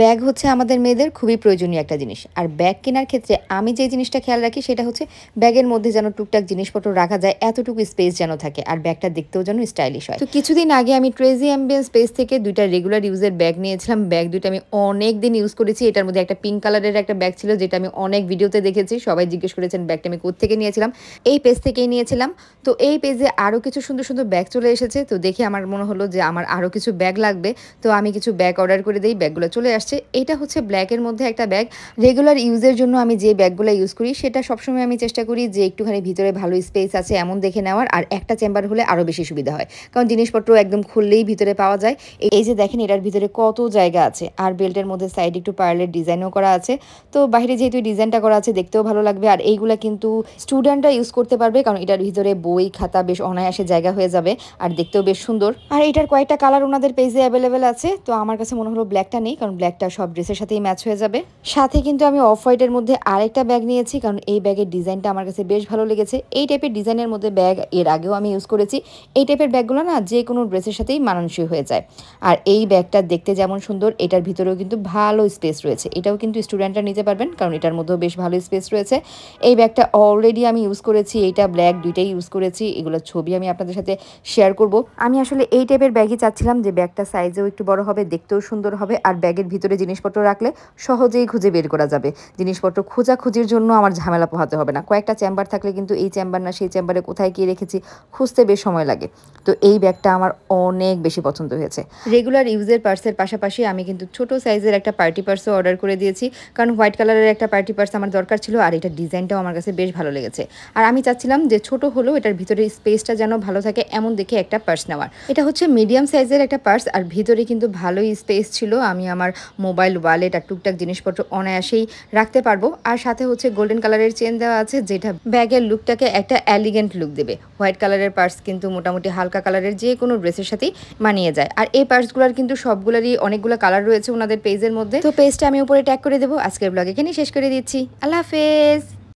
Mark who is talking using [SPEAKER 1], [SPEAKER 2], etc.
[SPEAKER 1] bag হচ্ছে আমাদের মেয়েদের খুবই প্রয়োজনীয় একটা জিনিস আর ব্যাগ কেনার ক্ষেত্রে আমি যে জিনিসটা খেয়াল রাখি সেটা হচ্ছে ব্যাগের মধ্যে যেন টুকটাক জিনিসপত্র রাখা যায় এতটুকু স্পেস যেন থাকে আর ব্যাগটা দেখতেও যেন স্টাইলিশ হয় তো কিছুদিন আগে আমি ট্রেজি অ্যাম্বিয়েন্স স্পেস থেকে দুইটা রেগুলার ইউজের ব্যাগ নিয়েছিলাম ব্যাগ দুইটা আমি অনেক দিন ইউজ করেছি এটার মধ্যে একটা পিঙ্ক কালারের একটা ব্যাগ ছিল যেটা আমি অনেক ভিডিওতে দেখেছি সবাই জিজ্ঞেস করেছেন ব্যাগটা আমি কোথেকে নিয়েছিলাম এই পেজ থেকেই নিয়েছিলাম তো এই পেজে আরও কিছু সুন্দর সুন্দর ব্যাগ চলে এসেছে তো দেখে আমার মনে হলো যে আমার আরও কিছু ব্যাগ লাগবে তো আমি কিছু ব্যাগ অর্ডার করে দিই ব্যাগগুলো চলে আসে আসছে এটা হচ্ছে ব্ল্যাকের মধ্যে একটা ব্যাগ রেগুলার ইউজের জন্য আমি যে ব্যাগগুলো ইউজ করি সেটা সবসময় আমি চেষ্টা করি যে একটুখানি ভিতরে ভালো স্পেস আছে এমন দেখে নেওয়ার আর একটা চেম্বার হলে আরও বেশি সুবিধা হয় কারণ জিনিসপত্র একদম খুললেই ভিতরে পাওয়া যায় এই যে দেখেন এটার ভিতরে কত জায়গা আছে আর বেল্টের মধ্যে সাইড একটু পার্লের ডিজাইনও করা আছে তো বাইরে যেহেতু ডিজাইনটা করা আছে দেখতেও ভালো লাগবে আর এইগুলা কিন্তু স্টুডেন্টরা ইউজ করতে পারবে কারণ এটার ভিতরে বই খাতা বেশ অনায়াসে জায়গা হয়ে যাবে আর দেখতেও বেশ সুন্দর আর এটার কয়েকটা কালার ওনাদের পেজে অ্যাভেলেবেল আছে তো আমার কাছে মনে হলো ব্ল্যাকটা নেই কারণ ব্ল্যাক ব্যাগটা সব ড্রেসের সাথেই ম্যাচ হয়ে যাবে সাথে কিন্তু আমি অফ হোয়াইটের মধ্যে আরেকটা ব্যাগ নিয়েছি কারণ এই ব্যাগের ডিজাইনটা আমার কাছে বেশ ভালো লেগেছে এই টাইপের ডিজাইনের মধ্যে ব্যাগ এর আগেও আমি ইউজ করেছি এই টাইপের ব্যাগগুলো না যে কোনো ড্রেসের সাথেই মানানসই হয়ে যায় আর এই ব্যাগটা দেখতে যেমন সুন্দর এটার ভিতরেও কিন্তু ভালো স্পেস রয়েছে এটাও কিন্তু স্টুডেন্টরা নিতে পারবেন কারণ এটার মধ্যেও বেশ ভালো স্পেস রয়েছে এই ব্যাগটা অলরেডি আমি ইউজ করেছি এইটা ব্ল্যাক দুইটাই ইউজ করেছি এগুলো ছবি আমি আপনাদের সাথে শেয়ার করব আমি আসলে এই টাইপের ব্যাগই চাচ্ছিলাম যে ব্যাগটা সাইজেও একটু বড় হবে দেখতেও সুন্দর হবে আর ব্যাগের ভিতরে ভিতরে জিনিসপত্র রাখলে সহজেই খুঁজে বের করা যাবে জিনিসপত্র খোঁজাখুঁজির জন্য আমার ঝামেলা পোহাতে হবে না কয়েকটা চেম্বার থাকলে কিন্তু এই চেম্বার না সেই চেম্বারে কোথায় গিয়ে রেখেছি খুঁজতে বেশ সময় লাগে তো এই ব্যাগটা আমার অনেক বেশি পছন্দ হয়েছে রেগুলার ইউজের পার্সের পাশাপাশি আমি কিন্তু ছোট সাইজের একটা পার্টি পার্সও অর্ডার করে দিয়েছি কারণ হোয়াইট কালারের একটা পার্টি পার্স আমার দরকার ছিল আর এটা ডিজাইনটাও আমার কাছে বেশ ভালো লেগেছে আর আমি চাচ্ছিলাম যে ছোট হলেও এটার ভিতরে স্পেসটা যেন ভালো থাকে এমন দেখে একটা পার্স নেওয়ার এটা হচ্ছে মিডিয়াম সাইজের একটা পার্স আর ভিতরে কিন্তু ভালোই স্পেস ছিল আমি আমার মোবাইল ওয়ালেট আর টুকটাক জিনিসপত্র অনায়াসেই রাখতে পারবো আর সাথে হচ্ছে গোল্ডেন কালারের চেন দেওয়া আছে যেটা ব্যাগের লুকটাকে একটা অ্যালিগেন্ট লুক দেবে হোয়াইট কালারের পার্স কিন্তু মোটামুটি হালকা কালারের যে কোনো ড্রেসের সাথেই মানিয়ে যায় আর এই পার্সগুলোর কিন্তু সবগুলোরই অনেকগুলো কালার রয়েছে ওনাদের পেজের মধ্যে তো পেজটা আমি উপরে ট্যাগ করে দেবো আজকের ব্লগ এখানেই শেষ করে দিচ্ছি আল্লাহ হাফেজ